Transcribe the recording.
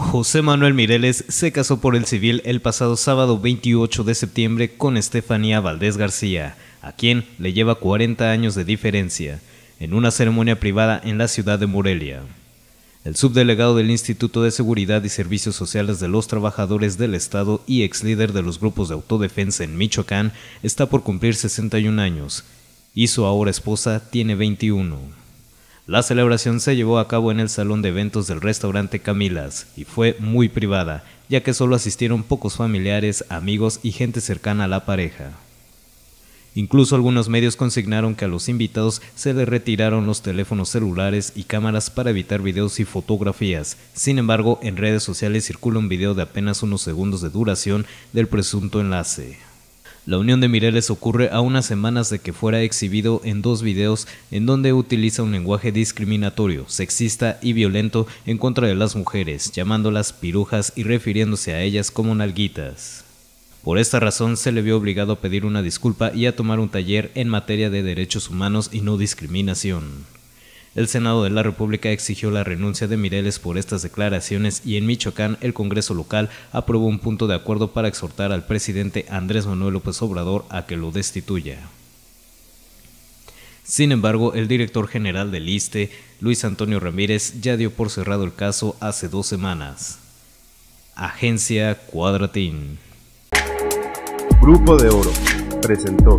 José Manuel Mireles se casó por el civil el pasado sábado 28 de septiembre con Estefanía Valdés García, a quien le lleva 40 años de diferencia, en una ceremonia privada en la ciudad de Morelia. El subdelegado del Instituto de Seguridad y Servicios Sociales de los Trabajadores del Estado y ex líder de los grupos de autodefensa en Michoacán está por cumplir 61 años y su ahora esposa tiene 21. La celebración se llevó a cabo en el salón de eventos del restaurante Camilas y fue muy privada, ya que solo asistieron pocos familiares, amigos y gente cercana a la pareja. Incluso algunos medios consignaron que a los invitados se les retiraron los teléfonos celulares y cámaras para evitar videos y fotografías. Sin embargo, en redes sociales circula un video de apenas unos segundos de duración del presunto enlace. La unión de Mireles ocurre a unas semanas de que fuera exhibido en dos videos en donde utiliza un lenguaje discriminatorio, sexista y violento en contra de las mujeres, llamándolas pirujas y refiriéndose a ellas como nalguitas. Por esta razón se le vio obligado a pedir una disculpa y a tomar un taller en materia de derechos humanos y no discriminación. El Senado de la República exigió la renuncia de Mireles por estas declaraciones y en Michoacán el Congreso local aprobó un punto de acuerdo para exhortar al presidente Andrés Manuel López Obrador a que lo destituya. Sin embargo, el director general del ISTE, Luis Antonio Ramírez, ya dio por cerrado el caso hace dos semanas. Agencia Cuadratín. Grupo de Oro presentó.